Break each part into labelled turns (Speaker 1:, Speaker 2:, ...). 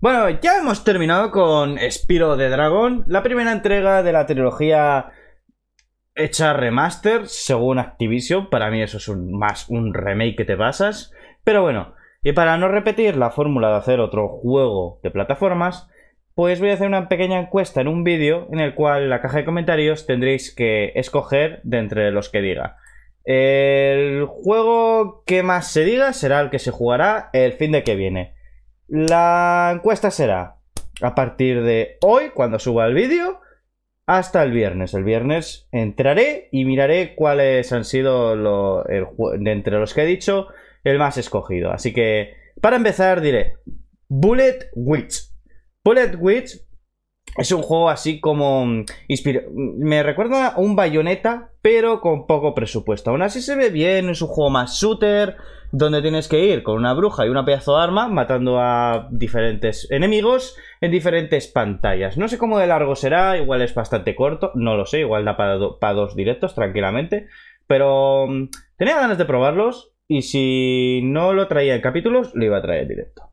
Speaker 1: Bueno, ya hemos terminado con Spiro de Dragón, la primera entrega de la trilogía hecha remaster, según Activision. Para mí eso es más un remake que te pasas. Pero bueno, y para no repetir la fórmula de hacer otro juego de plataformas, pues voy a hacer una pequeña encuesta en un vídeo en el cual en la caja de comentarios tendréis que escoger de entre los que diga. El juego que más se diga será el que se jugará el fin de que viene. La encuesta será a partir de hoy, cuando suba el vídeo, hasta el viernes. El viernes entraré y miraré cuáles han sido de entre los que he dicho el más escogido. Así que, para empezar, diré Bullet Witch. Bullet Witch es un juego así como. Mm, mm, me recuerda a un bayoneta, pero con poco presupuesto. Aún así se ve bien, es un juego más shooter, donde tienes que ir con una bruja y una pedazo de arma, matando a diferentes enemigos en diferentes pantallas. No sé cómo de largo será, igual es bastante corto, no lo sé, igual da para, para dos directos tranquilamente. Pero mm, tenía ganas de probarlos, y si no lo traía en capítulos, lo iba a traer en directo.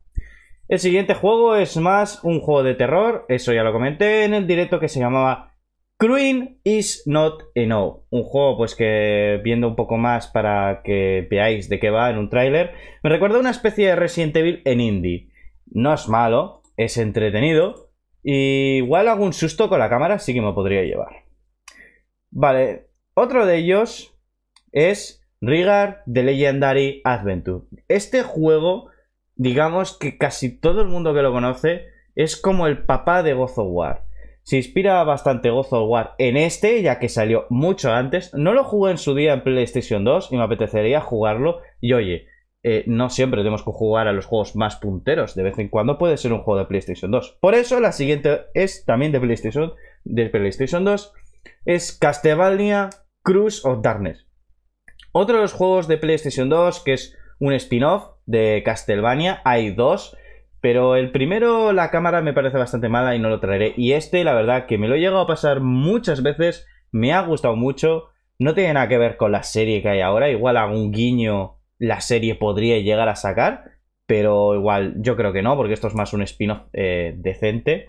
Speaker 1: El siguiente juego es más un juego de terror, eso ya lo comenté en el directo que se llamaba Cruin is not enough. Un juego, pues que viendo un poco más para que veáis de qué va en un tráiler, me recuerda a una especie de Resident Evil en indie. No es malo, es entretenido. Y igual algún susto con la cámara así que me podría llevar. Vale, otro de ellos es Rigar The Legendary Adventure. Este juego digamos que casi todo el mundo que lo conoce es como el papá de God of War. Se inspira bastante God of War en este, ya que salió mucho antes. No lo jugué en su día en PlayStation 2 y me apetecería jugarlo. Y oye, eh, no siempre tenemos que jugar a los juegos más punteros. De vez en cuando puede ser un juego de PlayStation 2. Por eso la siguiente es también de PlayStation, de PlayStation 2. Es Castlevania Cruise of Darkness. Otro de los juegos de PlayStation 2 que es un spin-off de Castlevania. Hay dos. Pero el primero, la cámara me parece bastante mala y no lo traeré. Y este, la verdad, que me lo he llegado a pasar muchas veces, me ha gustado mucho. No tiene nada que ver con la serie que hay ahora. Igual a un guiño la serie podría llegar a sacar. Pero igual yo creo que no, porque esto es más un spin-off eh, decente.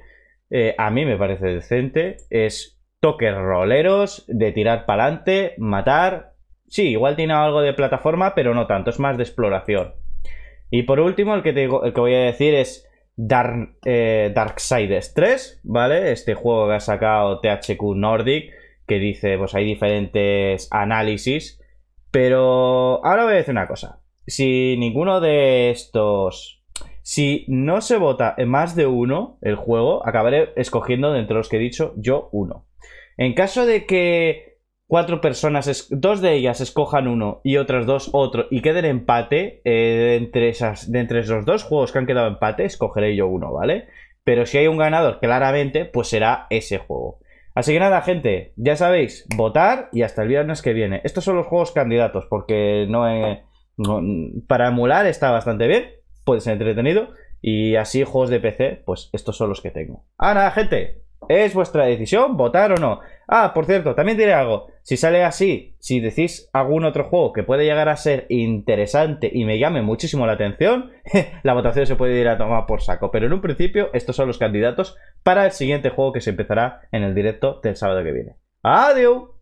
Speaker 1: Eh, a mí me parece decente. Es toque roleros, de tirar para adelante, matar. Sí, igual tiene algo de plataforma, pero no tanto. Es más de exploración. Y por último, el que, te, que voy a decir es Dark, eh, 3, ¿vale? Este juego que ha sacado THQ Nordic, que dice, pues hay diferentes análisis. Pero ahora voy a decir una cosa. Si ninguno de estos... Si no se vota en más de uno el juego, acabaré escogiendo de entre los que he dicho yo uno. En caso de que cuatro personas, dos de ellas escojan uno y otras dos otro y queden empate, de, eh, entre esas, de entre esos dos juegos que han quedado empate, escogeré yo uno, ¿vale? Pero si hay un ganador, claramente, pues será ese juego. Así que nada, gente, ya sabéis, votar y hasta el viernes que viene. Estos son los juegos candidatos, porque no, para emular está bastante bien, puede ser entretenido. Y así juegos de PC, pues estos son los que tengo. Ah, nada, gente, es vuestra decisión votar o no. Ah, por cierto, también diré algo. Si sale así, si decís algún otro juego que puede llegar a ser interesante y me llame muchísimo la atención, la votación se puede ir a tomar por saco. Pero en un principio, estos son los candidatos para el siguiente juego que se empezará en el directo del sábado que viene. ¡Adiós!